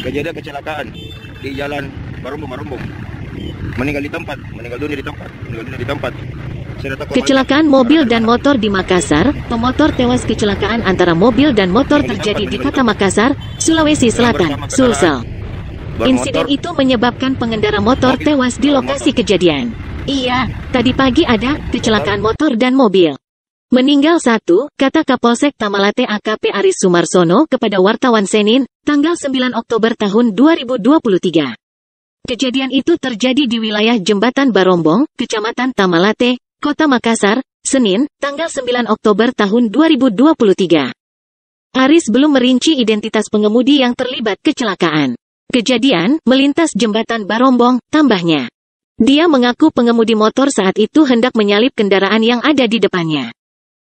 kejadian kecelakaan di jalan Barumbung-Barumbung. Meninggal di tempat, meninggal dunia di tempat, meninggal dunia di tempat. Kecelakaan mobil dan motor di Makassar, pemotor tewas kecelakaan antara mobil dan motor terjadi di Kota Makassar, Sulawesi Selatan, Sulsel. Insiden itu menyebabkan pengendara motor tewas di lokasi kejadian. Iya, tadi pagi ada kecelakaan motor dan mobil. Meninggal satu, kata Kapolsek Tamalate AKP Aris Sumarsono kepada wartawan Senin, tanggal 9 Oktober tahun 2023. Kejadian itu terjadi di wilayah Jembatan Barombong, Kecamatan Tamalate, Kota Makassar, Senin, tanggal 9 Oktober tahun 2023. Aris belum merinci identitas pengemudi yang terlibat kecelakaan. Kejadian melintas Jembatan Barombong, tambahnya. Dia mengaku pengemudi motor saat itu hendak menyalip kendaraan yang ada di depannya.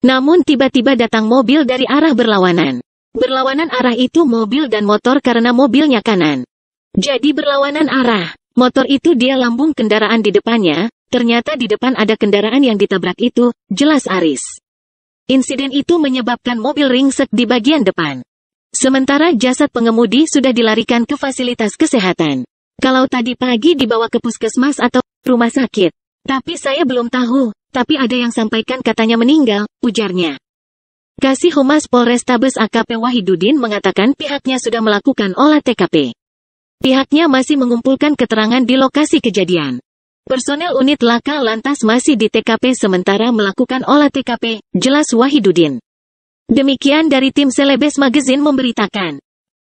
Namun tiba-tiba datang mobil dari arah berlawanan. Berlawanan arah itu mobil dan motor karena mobilnya kanan. Jadi berlawanan arah. Motor itu dia lambung kendaraan di depannya, ternyata di depan ada kendaraan yang ditabrak itu, jelas Aris. Insiden itu menyebabkan mobil ringsek di bagian depan. Sementara jasad pengemudi sudah dilarikan ke fasilitas kesehatan. Kalau tadi pagi dibawa ke puskesmas atau rumah sakit. Tapi saya belum tahu, tapi ada yang sampaikan katanya meninggal, ujarnya. Kasih Humas Polrestabes AKP Wahidudin mengatakan pihaknya sudah melakukan olah TKP. Pihaknya masih mengumpulkan keterangan di lokasi kejadian. Personel unit laka lantas masih di TKP sementara melakukan olah TKP, jelas Wahidudin. Demikian dari tim Selebes Magazine memberitakan.